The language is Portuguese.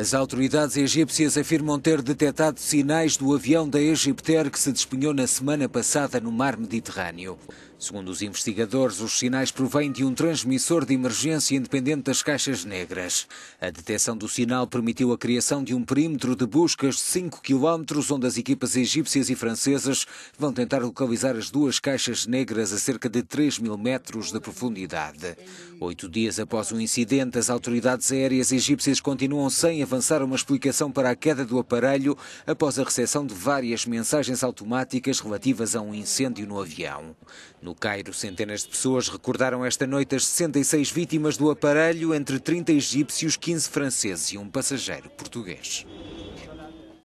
As autoridades egípcias afirmam ter detectado sinais do avião da Egipter que se despenhou na semana passada no mar Mediterrâneo. Segundo os investigadores, os sinais provêm de um transmissor de emergência independente das caixas negras. A detecção do sinal permitiu a criação de um perímetro de buscas de 5 km, onde as equipas egípcias e francesas vão tentar localizar as duas caixas negras a cerca de 3 mil metros de profundidade. Oito dias após o incidente, as autoridades aéreas egípcias continuam sem avançar uma explicação para a queda do aparelho após a recepção de várias mensagens automáticas relativas a um incêndio no avião. No no Cairo, centenas de pessoas recordaram esta noite as 66 vítimas do aparelho, entre 30 egípcios, 15 franceses e um passageiro português.